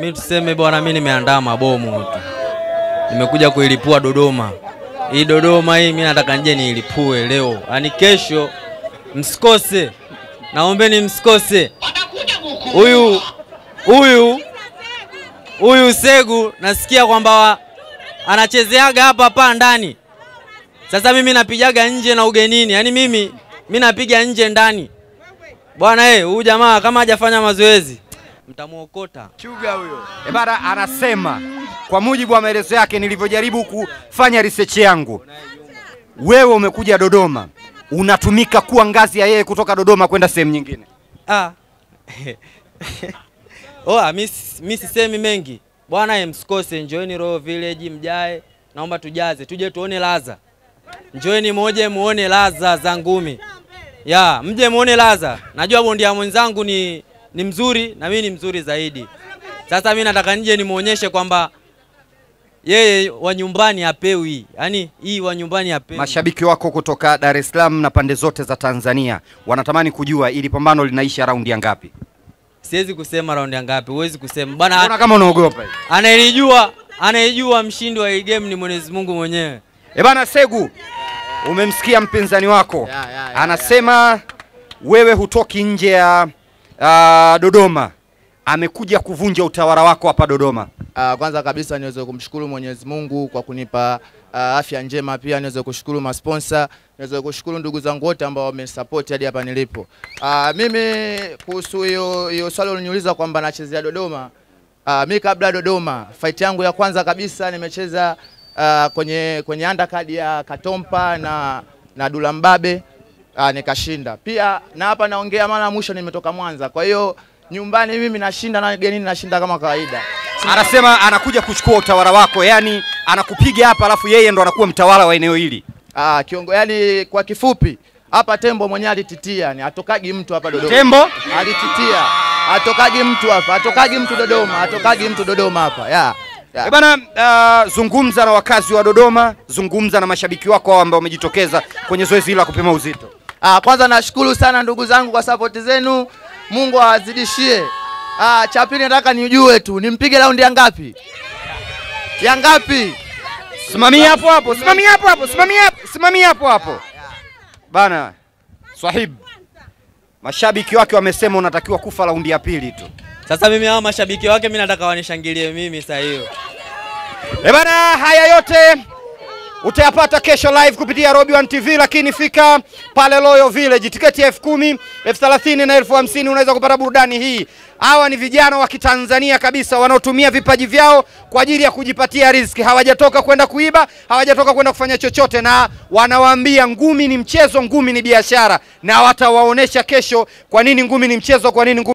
Mi tuseme bwana, mi nimeandaa mabomu tu, nimekuja kuilipua Dodoma. Hii Dodoma hii mi nataka nje niilipue leo, yani kesho. Msikose, naombeni msikose. Huyu huyu huyu Segu nasikia kwamba anachezeaga hapa hapa ndani. Sasa mimi napigaga nje na ugenini, yani mimi mimi napiga nje ndani. Bwana eh, huyu jamaa kama hajafanya mazoezi mtamuokota. Chuga huyo. E bana, anasema kwa mujibu wa maelezo yake, nilivyojaribu kufanya research yangu, wewe umekuja Dodoma, unatumika kuwa ngazi ya yeye kutoka Dodoma kwenda sehemu nyingine. Ah. Oa, oh, mi sisemi mengi bwana, msikose, njoeni Royal Village mjae, naomba tujaze, tuje tuone laza. Njoeni moje muone laza za ngumi ya mje muone laza. Najua bondia mwenzangu ni ni mzuri na mimi ni mzuri zaidi. Sasa mimi nataka nije nimuonyeshe kwamba yeye wa nyumbani apewi, yaani hii wa nyumbani apewi. Mashabiki wako kutoka Dar es Salaam na pande zote za Tanzania wanatamani kujua ili pambano linaisha raundi ya ngapi? Siwezi kusema raundi ya ngapi, huwezi kusema bwana. Unaona kama unaogopa. Anayejua, anayejua mshindi wa hii game ni Mwenyezi Mungu mwenyewe. Eh bana Segu, umemsikia mpinzani wako anasema wewe hutoki nje ya uh, Dodoma amekuja kuvunja utawala wako hapa Dodoma? Uh, kwanza kabisa niweze kumshukuru Mwenyezi Mungu kwa kunipa uh, afya njema, pia niweze kushukuru masponsa, niweze kushukuru ndugu zangu wote ambao wamenisupport hadi hapa nilipo. Uh, mimi kuhusu hiyo hiyo swali uliniuliza kwamba nachezea Dodoma. Uh, mi kabla Dodoma, fight yangu ya kwanza kabisa nimecheza uh, kwenye kwenye undercard ya Katompa na na Dulambabe ah, nikashinda pia. Na hapa naongea mara mwisho nimetoka Mwanza, kwa hiyo nyumbani mimi nashinda na genini nashinda kama kawaida. Anasema anakuja kuchukua utawala wako, yani anakupiga hapa, alafu yeye ndo anakuwa mtawala wa eneo hili. Ah, kiongo, yani kwa kifupi hapa Tembo mwenyewe alititia, ni atokagi mtu hapa Dodoma. Tembo alititia, atokagi mtu hapa, atokagi mtu Dodoma, atokagi mtu Dodoma hapa yeah. Yeah. Bana uh, zungumza na wakazi wa Dodoma, zungumza na mashabiki wako ambao wamejitokeza kwenye zoezi hili la kupima uzito. Ah, kwanza nashukuru sana ndugu zangu kwa sapoti zenu, Mungu awazidishie. Ah, cha pili nataka nijue tu nimpige raundi ya ngapi? Ya ngapi? Simamia hapo hapo, simamia hapo hapo, simamia hapo, simamia hapo hapo. Bana Swahib, mashabiki wake wamesema unatakiwa kufa raundi ya pili tu. Sasa mimi hawa mashabiki wake mimi nataka wanishangilie mimi saa hiyo. Eh bana, haya yote utayapata kesho live kupitia Robi One TV, lakini fika pale Loyo Village. Tiketi ya elfu kumi, elfu thelathini na elfu hamsini unaweza kupata burudani hii. Hawa ni vijana wa Kitanzania kabisa wanaotumia vipaji vyao kwa ajili ya kujipatia riziki. Hawajatoka kwenda kuiba, hawajatoka kwenda kufanya chochote, na wanawaambia ngumi ni mchezo, ngumi ni biashara, na watawaonesha kesho kwa nini ngumi ni mchezo, kwa nini ngumi